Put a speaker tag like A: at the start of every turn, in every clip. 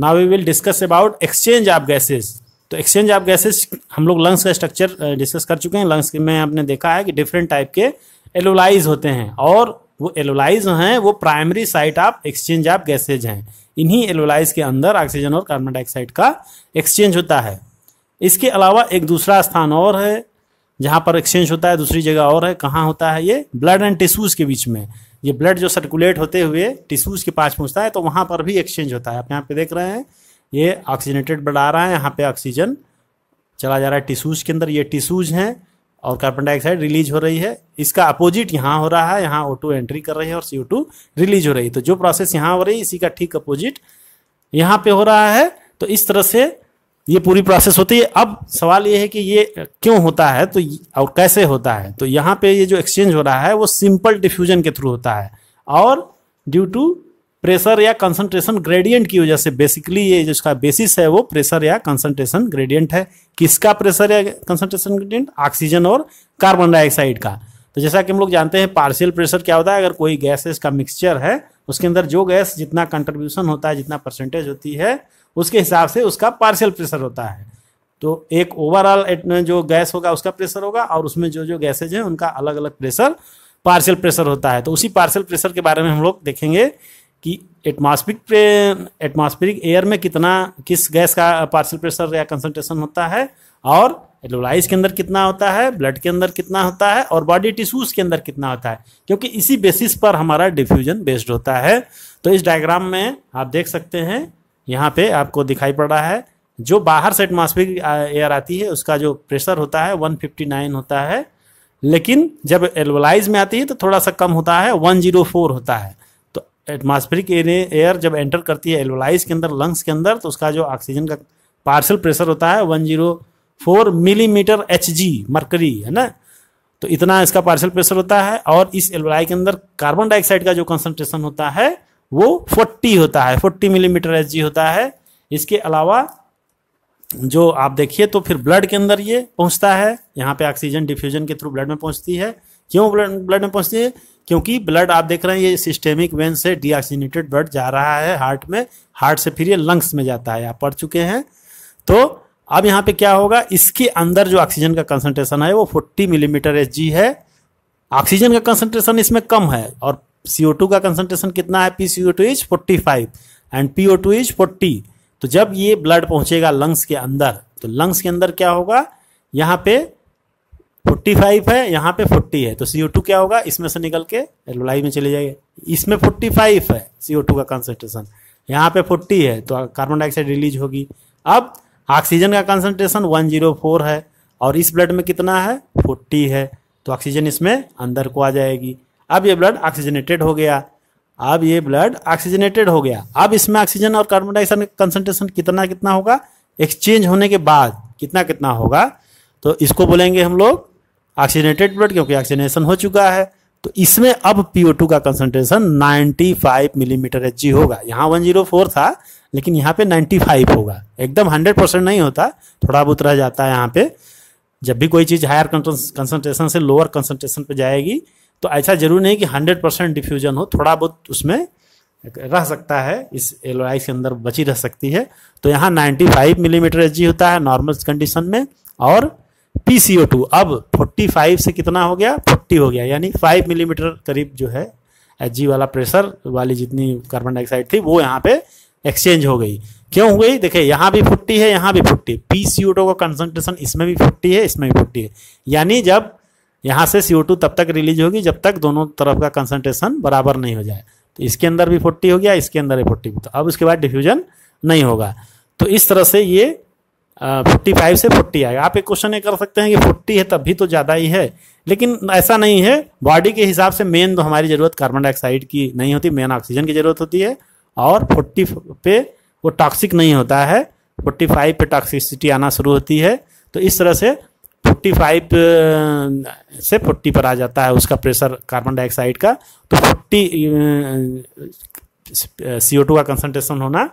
A: now we will discuss about exchange of gases तो exchange of gases हम लोग lungs का स्ट्रक्चर डिस्कस कर चुके हैं लंग्स में आपने देखा है कि डिफरेंट टाइप के एलोलाइज होते हैं और वो एलोलाइज हैं वो primary site of exchange of gases हैं इन्हीं एलोलाइज के अंदर ऑक्सीजन और कार्बन डाइऑक्साइड का एक्सचेंज होता है इसके अलावा एक दूसरा स्थान और है जहाँ पर एक्सचेंज होता है दूसरी जगह और है कहाँ होता है ये ब्लड एंड टिश्यूज़ के बीच में ये ब्लड जो सर्कुलेट होते हुए टिश्यूज़ के पास पहुँचता है तो वहाँ पर भी एक्सचेंज होता है आप यहाँ पे देख रहे हैं ये ऑक्सीजनेटेड ब्लड आ रहा है यहाँ पे ऑक्सीजन चला जा रहा है टिश्यूज़ के अंदर ये टिश्यूज़ हैं और कार्बन डाइऑक्साइड रिलीज हो रही है इसका अपोजिट यहाँ हो रहा है यहाँ ओ एंट्री कर रही है और सी रिलीज हो रही है तो जो प्रोसेस यहाँ हो रही है इसी का ठीक अपोजिट यहाँ पे हो रहा है तो इस तरह से ये पूरी प्रोसेस होती है अब सवाल ये है कि ये क्यों होता है तो और कैसे होता है तो यहाँ पे ये जो एक्सचेंज हो रहा है वो सिंपल डिफ्यूजन के थ्रू होता है और ड्यू टू प्रेशर या कंसंट्रेशन ग्रेडियंट की वजह से बेसिकली ये जिसका बेसिस है वो प्रेशर या कंसंट्रेशन ग्रेडियंट है किसका प्रेशर या कंसंट्रेशन ग्रेडियंट ऑक्सीजन और कार्बन डाइऑक्साइड का तो जैसा कि हम लोग जानते हैं पार्शियल प्रेशर क्या होता है अगर कोई गैसेस का मिक्सचर है उसके अंदर जो गैस जितना कंट्रीब्यूशन होता है जितना परसेंटेज होती है उसके हिसाब से उसका पार्शियल प्रेशर होता है तो एक ओवरऑल जो गैस होगा उसका प्रेशर होगा और उसमें जो जो गैसेज हैं उनका अलग अलग प्रेशर पार्शियल प्रेशर होता है तो उसी पार्शियल प्रेशर के बारे में हम लोग देखेंगे कि एटमॉस्फेरिक एटमॉस्फेरिक एयर में कितना किस गैस का पार्शियल प्रेशर या कंसनट्रेशन होता है और एलोलाइज के अंदर कितना होता है ब्लड के अंदर कितना होता है और बॉडी टिश्यूज के अंदर कितना होता है क्योंकि इसी बेसिस पर हमारा डिफ्यूजन बेस्ड होता है तो इस डायग्राम में आप देख सकते हैं यहाँ पे आपको दिखाई पड़ रहा है जो बाहर से एटमॉस्फेरिक एयर आती है उसका जो प्रेशर होता है 159 होता है लेकिन जब एल्वलाइज में आती है तो थोड़ा सा कम होता है 104 होता है तो एटमॉस्फेरिक एयर जब एंटर करती है एल्वलाइज के अंदर लंग्स के अंदर तो उसका जो ऑक्सीजन का पार्सल प्रेशर होता है 104 मिलीमीटर एच जी मरकरी है ना तो इतना इसका पार्सल प्रेशर होता है और इस एल्वलाई के अंदर कार्बन डाइऑक्साइड का जो कंसनट्रेशन होता है वो 40 होता है 40 मिलीमीटर एच होता है इसके अलावा जो आप देखिए तो फिर ब्लड के अंदर ये पहुंचता है यहाँ पे ऑक्सीजन डिफ्यूजन के थ्रू ब्लड में पहुंचती है क्यों ब्लड ब्लड में पहुंचती है क्योंकि ब्लड आप देख रहे हैं ये सिस्टेमिक वेन से डीऑक्सीनेटेड ब्लड जा रहा है हार्ट में हार्ट से फिर ये लंग्स में जाता है आप पढ़ चुके हैं तो अब यहाँ पे क्या होगा इसके अंदर जो ऑक्सीजन का कंसंट्रेशन है वो 40 मिलीमीटर एच है ऑक्सीजन का कंसंट्रेशन इसमें कम है और CO2 का कंसंट्रेशन कितना है P C O two is forty five and P O two is forty तो जब ये ब्लड पहुंचेगा लंग्स के अंदर तो लंग्स के अंदर क्या होगा यहाँ पे फोर्टी फाइव है यहाँ पे फोर्टी है तो सी ओ टू क्या होगा इसमें से निकल के एलोलाई में चले जाएगा इसमें फोर्टी फाइव है सी ओ टू का कंसनट्रेशन यहाँ पे फोर्टी है तो कार्बन डाइऑक्साइड रिलीज होगी अब ऑक्सीजन का कंसंट्रेशन वन जीरो फोर है और इस ब्लड में कितना है फोर्टी है तो ऑक्सीजन इसमें अंदर को आ जाएगी अब ये ब्लड ऑक्सीजनेटेड हो गया अब ये ब्लड ऑक्सीजनेटेड हो गया अब इसमें ऑक्सीजन और कार्बन डाइऑक्साइड कंसनट्रेशन कितना कितना होगा एक्सचेंज होने के बाद कितना कितना होगा तो इसको बोलेंगे हम लोग ऑक्सीजनेटेड ब्लड क्योंकि ऑक्सीजनेशन हो चुका है तो इसमें अब पीओ का कंसनट्रेशन 95 मिलीमीटर एच होगा यहाँ 104 था लेकिन यहाँ पे 95 होगा एकदम 100 परसेंट नहीं होता थोड़ा बहुत रह जाता है यहाँ पे जब भी कोई चीज़ हायर कंसनट्रेशन से लोअर कंसनट्रेशन पे जाएगी तो ऐसा जरूर नहीं कि हंड्रेड परसेंट डिफ्यूजन हो थोड़ा बहुत उसमें रह सकता है इस एलोराइस के अंदर बची रह सकती है तो यहाँ 95 फाइव मिलीमीटर एच होता है नॉर्मल कंडीशन में और पी सी ओ टू अब फोर्टी फाइव से कितना हो गया फोर्टी हो गया यानी फाइव मिलीमीटर करीब जो है एच वाला प्रेशर वाली जितनी कार्बन डाइऑक्साइड थी वो यहाँ पे एक्सचेंज हो गई क्यों हो गई देखिए यहाँ भी फुट्टी है यहाँ भी forty P C O two का कंसनट्रेशन इसमें भी फुट्टी है इसमें भी फुट्टी है यानी जब यहाँ से सी तब तक रिलीज होगी जब तक दोनों तरफ का कंसनट्रेशन बराबर नहीं हो जाए तो इसके अंदर भी फोर्टी हो गया इसके अंदर भी फोर्टी तो अब उसके बाद डिफ्यूजन नहीं होगा तो इस तरह से ये फोर्टी फाइव से फोर्टी आएगा आप एक क्वेश्चन ये कर सकते हैं कि फोर्टी है तब भी तो ज़्यादा ही है लेकिन ऐसा नहीं है बॉडी के हिसाब से मेन तो हमारी ज़रूरत कार्बन डाइऑक्साइड की नहीं होती मेन ऑक्सीजन की ज़रूरत होती है और फोर्टी पे वो टॉक्सिक नहीं होता है फोर्टी फाइव पे टॉक्सिसिटी आना शुरू होती है तो इस तरह से फोर्टी फाइव से फोर्टी पर आ जाता है उसका प्रेशर कार्बन डाइऑक्साइड का तो फोर्टी सी ओ टू का कंसनट्रेशन होना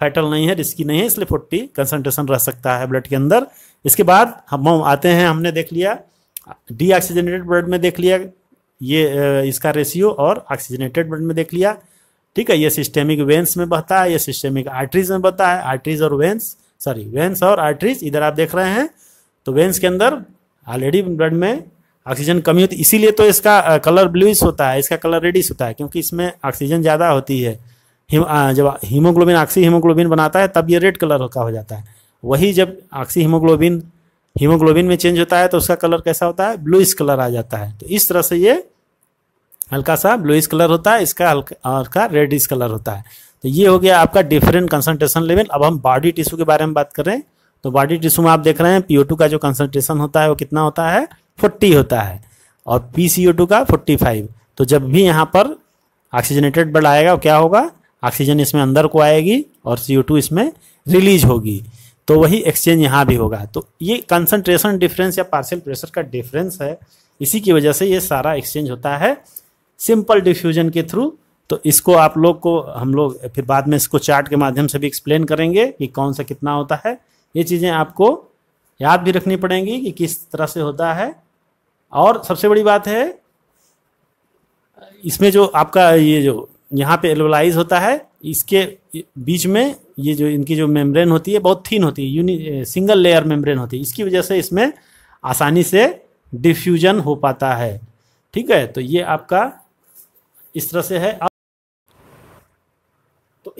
A: फैटल नहीं है रिस्की नहीं है इसलिए फोर्टी कंसनट्रेशन रह सकता है ब्लड के अंदर इसके बाद हम आते हैं हमने देख लिया डी ऑक्सीजनेटेड ब्लड में देख लिया ये इसका रेशियो और ऑक्सीजनेटेड ब्लड में देख लिया ठीक है ये सिस्टेमिक वेंस में बहता है ये सिस्टेमिक आर्टरीज में बहता है आर्टरीज और वेंस सॉरी वेंस और आर्टरीज इधर आप देख रहे हैं तो वेन्स के अंदर ऑलरेडी ब्लड में ऑक्सीजन कमी होती है इसीलिए तो इसका कलर ब्लूइश होता है इसका कलर रेडिश होता है क्योंकि इसमें ऑक्सीजन ज़्यादा होती है हिम, जब हीमोग्लोबिन ऑक्सी हीमोग्लोबिन बनाता है तब ये रेड कलर का हो जाता है वही जब ऑक्सी हीमोग्लोबिन हीमोग्लोबिन में चेंज होता है तो उसका कलर कैसा होता है ब्लूइश कलर आ जाता है तो इस तरह से ये हल्का सा ब्लूइश कलर होता है इसका हल्का हल्का रेडिश कलर होता है तो ये हो गया आपका डिफरेंट कंसनट्रेशन लेवल अब हम बॉडी टिश्यू के बारे में बात कर रहे हैं तो बॉडी टिश्यू में आप देख रहे हैं पीओ का जो कंसनट्रेशन होता है वो कितना होता है फोर्टी होता है और पी सी ओ टू का फोर्टी फाइव तो जब भी यहाँ पर ऑक्सीजनेटेड ब्लड आएगा क्या होगा ऑक्सीजन इसमें अंदर को आएगी और सी ओ टू इसमें रिलीज होगी तो वही एक्सचेंज यहाँ भी होगा तो ये कंसनट्रेशन डिफरेंस या पार्सल प्रेशर का डिफरेंस है इसी की वजह से ये सारा एक्सचेंज होता है सिंपल डिफ्यूजन के थ्रू तो इसको आप लोग को हम लोग फिर बाद में इसको चार्ट के माध्यम से भी एक्सप्लेन करेंगे कि कौन सा कितना होता है ये चीज़ें आपको याद भी रखनी पड़ेंगी कि किस तरह से होता है और सबसे बड़ी बात है इसमें जो आपका ये जो यहाँ पे एलोलाइज होता है इसके बीच में ये जो इनकी जो मेम्ब्रेन होती है बहुत थीन होती है यूनि सिंगल लेयर मेम्ब्रेन होती है इसकी वजह से इसमें आसानी से डिफ्यूजन हो पाता है ठीक है तो ये आपका इस तरह से है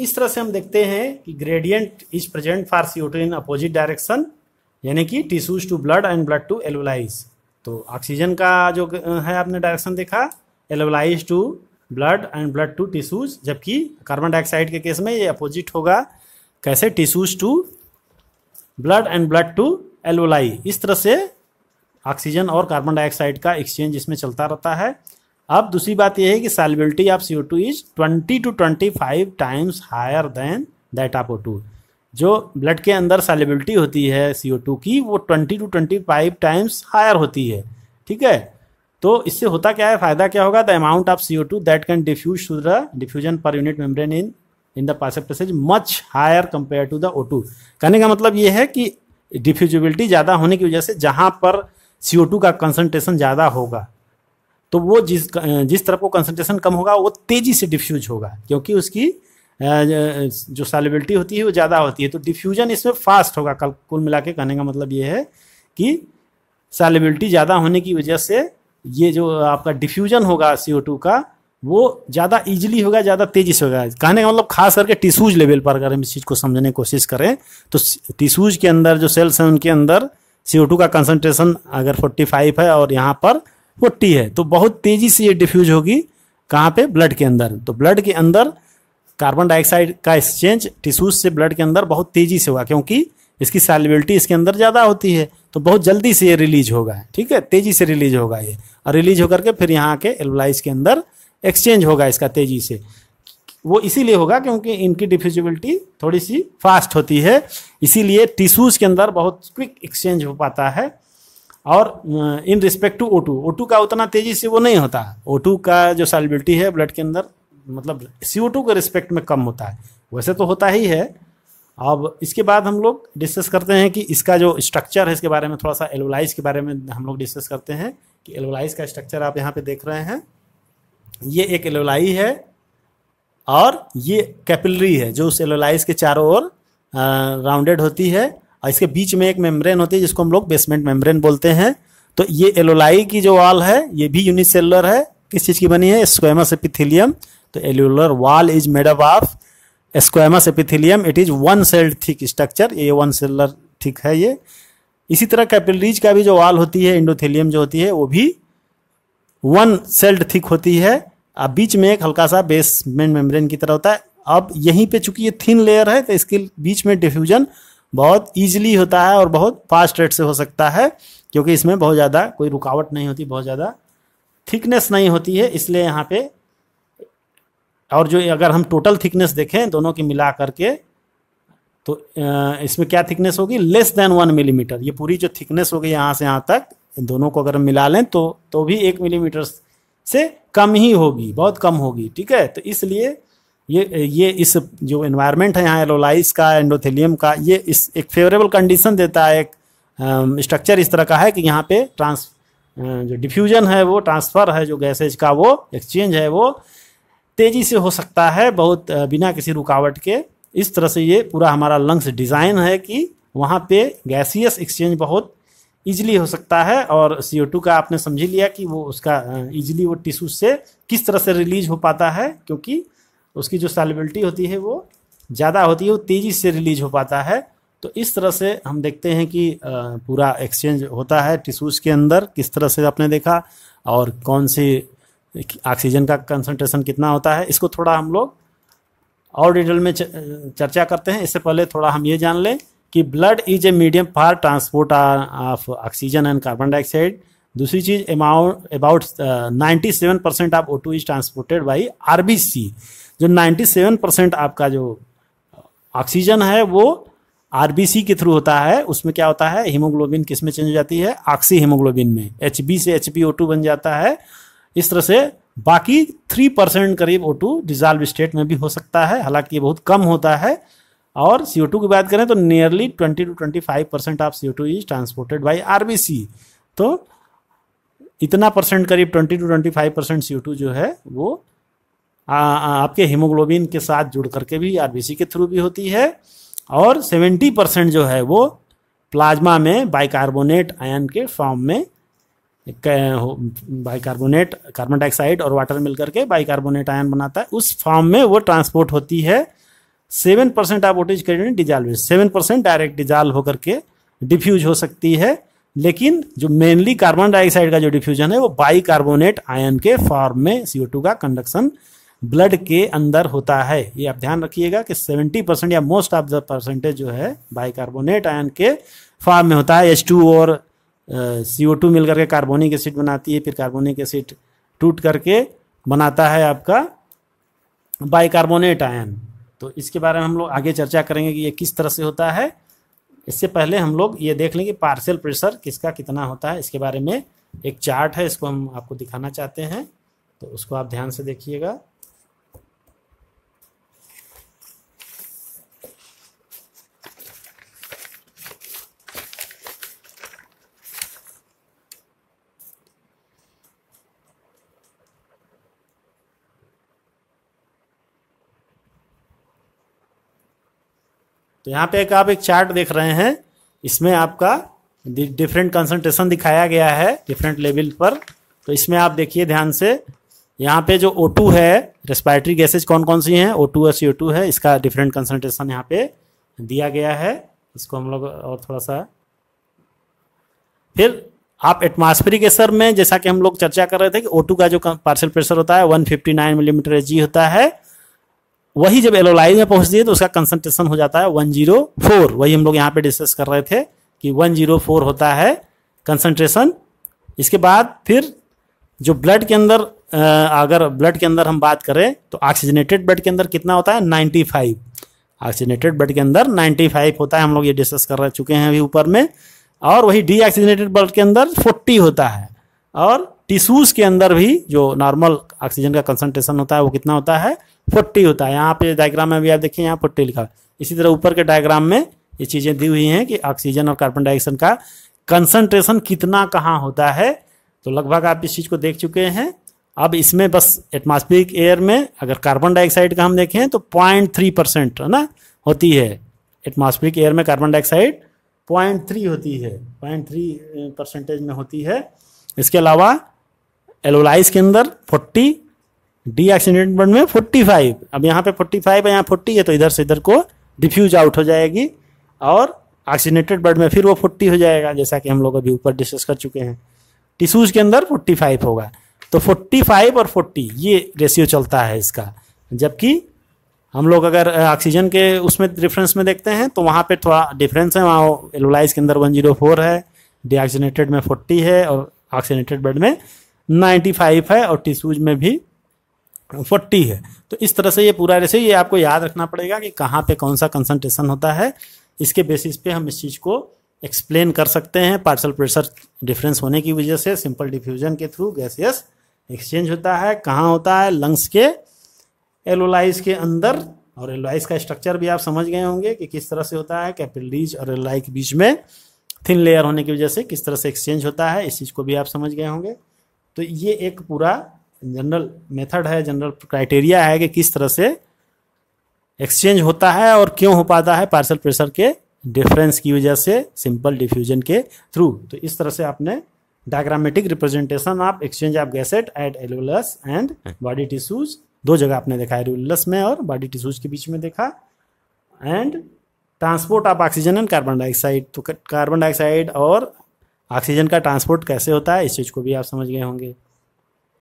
A: इस तरह से हम देखते हैं कि gradient is present for C two in opposite direction यानी कि tissues to blood and blood to alveoli तो ऑक्सीजन का जो है आपने डायरेक्शन देखा alveoli to blood and blood to tissues जबकि कार्बन डाइऑक्साइड के केस में ये अपोजिट होगा कैसे tissues to blood and blood to alveoli इस तरह से ऑक्सीजन और कार्बन डाइऑक्साइड का एक्सचेंज इसमें चलता रहता है अब दूसरी बात यह है कि solubility of C O two is twenty two twenty five times higher than that of O two जो ब्लड के अंदर सेलिबिलिटी होती है सी ओ टू की वो twenty two twenty five times higher होती है ठीक है तो इससे होता क्या है फायदा क्या होगा the amount of C O two that can diffuse to the diffusion per unit membrane in in the passage much higher compare to the O two कहने का मतलब ये है कि डिफ्यूजिबिलिटी ज़्यादा होने की वजह से जहाँ पर सी ओ टू का कंसनट्रेशन ज़्यादा होगा तो वो जिस जिस तरफ को कंसंट्रेशन कम होगा वो तेज़ी से डिफ्यूज होगा क्योंकि उसकी जो सॉलिबिलिटी होती है वो ज़्यादा होती है तो डिफ्यूजन इसमें फास्ट होगा कल कुल मिला के कहने का मतलब ये है कि सॉलिबिलिटी ज़्यादा होने की वजह से ये जो आपका डिफ्यूजन होगा सी का वो ज़्यादा ईजिली होगा ज़्यादा तेज़ी से होगा कहने का मतलब खास करके टिशूज लेवल पर अगर हम इस चीज़ को समझने की कोशिश करें तो टिशूज के अंदर जो सेल्स हैं उनके अंदर सी का कंसनट्रेशन अगर 45 है और यहाँ पर वो टी है तो बहुत तेजी से ये डिफ्यूज होगी कहाँ पे ब्लड के अंदर तो ब्लड के अंदर कार्बन डाइऑक्साइड का एक्सचेंज टिश्यूज से ब्लड के अंदर बहुत तेजी से होगा क्योंकि इसकी सॉलिबिलिटी इसके अंदर ज़्यादा होती है तो बहुत जल्दी से ये रिलीज होगा ठीक है तेजी से रिलीज होगा ये और रिलीज होकर के फिर यहाँ के एल्बलाइज के अंदर एक्सचेंज होगा इसका तेजी से वो इसीलिए होगा क्योंकि इनकी डिफ्यूजिबिलिटी थोड़ी सी फास्ट होती है इसीलिए टिश्यूज के अंदर बहुत क्विक एक्सचेंज हो पाता है और in respect to O two का उतना तेजी से वो नहीं होता ओ का जो सॉलिबिलिटी है ब्लड के अंदर मतलब सी ओ टू के रिस्पेक्ट में कम होता है वैसे तो होता ही है अब इसके बाद हम लोग डिस्कस करते हैं कि इसका जो स्ट्रक्चर है इसके बारे में थोड़ा सा एलोलाइज के बारे में हम लोग डिस्कस करते हैं कि एलोलाइज का स्ट्रक्चर आप यहाँ पे देख रहे हैं ये एक एलोलाई है और ये कैपिलरी है जो उस एलोलाइज के चारों ओर राउंडेड होती है और इसके बीच में एक मेम्ब्रेन होती है जिसको हम लोग बेसमेंट मेम्ब्रेन बोलते हैं तो ये एलोलाई की जो वाल है ये भी यूनिसेलुलर है किस चीज़ की बनी है स्क्वेमस एपिथिलियम तो alveolar wall is made up of squamous epithelium it is one celled thick structure ये वन सेलर थिक है ये इसी तरह कैपिलरीज का भी जो वाल होती है इंडोथिलियम जो होती है वो भी वन सेल्ड थिक होती है अब बीच में एक हल्का सा बेसमेंट मेम्ब्रेन की तरह होता है अब यहीं पे चूंकि ये थिन लेयर है तो इसके बीच में डिफ्यूजन बहुत ईजिली होता है और बहुत फास्ट रेट से हो सकता है क्योंकि इसमें बहुत ज़्यादा कोई रुकावट नहीं होती बहुत ज़्यादा थिकनेस नहीं होती है इसलिए यहाँ पे और जो अगर हम टोटल थिकनेस देखें दोनों की मिला करके तो इसमें क्या थिकनेस होगी लेस देन वन मिलीमीटर ये पूरी जो थिकनेस होगी यहाँ से यहाँ तक इन दोनों को अगर हम मिला लें तो तो भी एक मिलीमीटर से कम ही होगी बहुत कम होगी ठीक है तो इसलिए ये ये इस जो इन्वायरमेंट है यहाँ एलोलाइस का एंडोथेलियम का ये इस एक फेवरेबल कंडीशन देता है एक स्ट्रक्चर इस तरह का है कि यहाँ पे ट्रांस जो डिफ्यूजन है वो ट्रांसफ़र है जो गैसेज का वो एक्सचेंज है वो तेज़ी से हो सकता है बहुत बिना किसी रुकावट के इस तरह से ये पूरा हमारा लंग्स डिज़ाइन है कि वहाँ पे गैसियस एक्सचेंज बहुत ईजिली हो सकता है और सी का आपने समझ लिया कि वो उसका ईजिली वो टिश्यूज से किस तरह से रिलीज हो पाता है क्योंकि उसकी जो सेलिबिलिटी होती है वो ज़्यादा होती है वो तेज़ी से रिलीज हो पाता है तो इस तरह से हम देखते हैं कि पूरा एक्सचेंज होता है टिश्यूज़ के अंदर किस तरह से आपने देखा और कौन सी ऑक्सीजन का कंसंट्रेशन कितना होता है इसको थोड़ा हम लोग और डिटेल में चर्चा करते हैं इससे पहले थोड़ा हम ये जान लें कि blood is a medium for transport of oxygen and carbon dioxide दूसरी चीज amount about ninety seven percent of O two is transported by R B C जो 97 परसेंट आपका जो ऑक्सीजन है वो आरबीसी के थ्रू होता है उसमें क्या होता है हीमोग्लोबिन किस में चेंज हो जाती है ऑक्सी हीमोग्लोबिन में एच से एच बन जाता है इस तरह से बाकी थ्री परसेंट करीब ओ टू डिजॉल्व स्टेट में भी हो सकता है हालांकि ये बहुत कम होता है और सी की बात करें तो nearly twenty two twenty five percent of C two is transported by R तो इतना परसेंट करीब twenty two twenty five percent C जो है वो आपके हीमोग्लोबिन के साथ जुड़ करके भी आर के थ्रू भी होती है और 70 परसेंट जो है वो प्लाज्मा में बाइकार्बोनेट आयन के फॉर्म में बाइकार्बोनेट कार्बन डाइऑक्साइड और वाटर मिलकर के बाइकार्बोनेट आयन बनाता है उस फॉर्म में वो ट्रांसपोर्ट होती है सेवन परसेंट आप वोटेज कैरियन dissolve seven percent direct dissolve होकर के डिफ्यूज हो सकती है लेकिन जो मेनली कार्बन डाइऑक्साइड का जो डिफ्यूजन है वो बाइकार्बोनेट आयन के फॉर्म में सीओ टू का कंडक्शन ब्लड के अंदर होता है ये आप ध्यान रखिएगा कि 70 परसेंट या मोस्ट ऑफ द परसेंटेज जो है बाइकार्बोनेट आयन के फॉर्म में होता है एच टू और सी ओ टू मिलकर के कार्बोनिक एसिड बनाती है फिर कार्बोनिक एसिड टूट करके बनाता है आपका बाइकार्बोनेट आयन तो इसके बारे में हम लोग आगे चर्चा करेंगे कि ये किस तरह से होता है इससे पहले हम लोग ये देख लेंगे पार्सल प्रेशर किसका कितना होता है इसके बारे में एक चार्ट है इसको हम आपको दिखाना चाहते हैं तो उसको आप ध्यान से देखिएगा तो यहाँ पे एक आप एक चार्ट देख रहे हैं इसमें आपका डिफरेंट कंसंट्रेशन दिखाया गया है डिफरेंट लेवल पर तो इसमें आप देखिए ध्यान से यहाँ पे जो O2 है रेस्पायरेटरी गैसेज कौन कौन सी हैं O2 और CO2 है इसका डिफरेंट कंसंट्रेशन यहाँ पे दिया गया है इसको हम लोग और थोड़ा सा फिर आप एटमॉस्फेरिक एसर में जैसा कि हम लोग चर्चा कर रहे थे कि O2 का जो पार्सल प्रेशर होता है 159 मिलीमीटर एच होता है वही जब एलोलाइज में पहुंचती है तो उसका कंसंट्रेशन हो जाता है वन जीरो फोर वही हम लोग यहाँ पे डिस्कस कर रहे थे कि वन जीरो फोर होता है कंसंट्रेशन इसके बाद फिर जो ब्लड के अंदर अगर ब्लड के अंदर हम बात करें तो ऑक्सीजनेटेड ब्लड के अंदर कितना होता है नाइन्टी फाइव ऑक्सीजनेटेड ब्लड के अंदर 95 होता है हम लोग ये डिस्कस कर रहे चुके हैं अभी ऊपर में और वही डी ब्लड के अंदर 40 होता है और टिश्यूज के अंदर भी जो नॉर्मल ऑक्सीजन का कंसनट्रेशन होता है वो कितना होता है फोर्टी होता है यहाँ पे डायग्राम में भी आप देखिए यहाँ फोर्टी लिखा है इसी तरह ऊपर के डायग्राम में ये चीज़ें दी हुई हैं कि ऑक्सीजन और कार्बन डाइऑक्साइड का कंसनट्रेशन कितना कहाँ होता है तो लगभग आप इस चीज़ को देख चुके हैं अब इसमें बस एटमॉस्फेरिक एयर में अगर कार्बन डाइऑक्साइड का हम देखें तो पॉइंट थ्री परसेंट है ना होती है एटमॉस्फेरिक एयर में कार्बन डाइऑक्साइड पॉइंट थ्री होती है पॉइंट थ्री परसेंटेज में होती है इसके अलावा एलोलाइस के अंदर फोर्टी डी एक्सीडेंट बर्ड में फोर्टी फाइव अब यहाँ पे फोर्टी फाइव है यहाँ फोर्टी है तो इधर से इधर को डिफ्यूज आउट हो जाएगी और ऑक्सीनेटेड बर्ड में फिर वो फोर्टी हो जाएगा जैसा कि हम लोग अभी ऊपर डिस्कस कर चुके हैं टिश्यूज के अंदर फोर्टी फाइव होगा तो फोर्टी फाइव और फोर्टी ये रेशियो चलता है इसका जबकि हम लोग अगर ऑक्सीजन के उसमें डिफरेंस में देखते हैं तो वहाँ पे थोड़ा डिफरेंस है वहाँ एलोलाइज के अंदर वन जीरो फोर है डीऑक्सीनेटेड में फोर्टी है और ऑक्सीनेटेड बेड में 95 है और टिश्यूज में भी फोर्टी है तो इस तरह से ये पूरा रेसे ये आपको याद रखना पड़ेगा कि कहाँ पे कौन सा कंसनट्रेशन होता है इसके बेसिस पे हम इस चीज़ को एक्सप्लेन कर सकते हैं पार्सल प्रेशर डिफरेंस होने की वजह से सिंपल डिफ्यूजन के थ्रू गैसियस एक्सचेंज होता है कहाँ होता है लंग्स के एलोलाइज के अंदर और एलोलाइज का स्ट्रक्चर भी आप समझ गए होंगे कि किस तरह से होता है कैपिलरीज और एलोलाई के बीच में थिन लेयर होने की वजह से किस तरह से एक्सचेंज होता है इस चीज़ को भी आप समझ गए होंगे तो ये एक पूरा जनरल मेथड है जनरल क्राइटेरिया है कि किस तरह से एक्सचेंज होता है और क्यों हो पाता है पार्सल प्रेशर के डिफरेंस की वजह से सिंपल डिफ्यूजन के थ्रू तो इस तरह से आपने diagrammatic representation of exchange of gases at alveolus and body tissues दो जगह आपने देखा एलुलस में और बॉडी टिश्यूज के बीच में देखा and transport of oxygen and carbon dioxide तो कार्बन डाइऑक्साइड और ऑक्सीजन का ट्रांसपोर्ट कैसे होता है इस चीज़ को भी आप समझ गए होंगे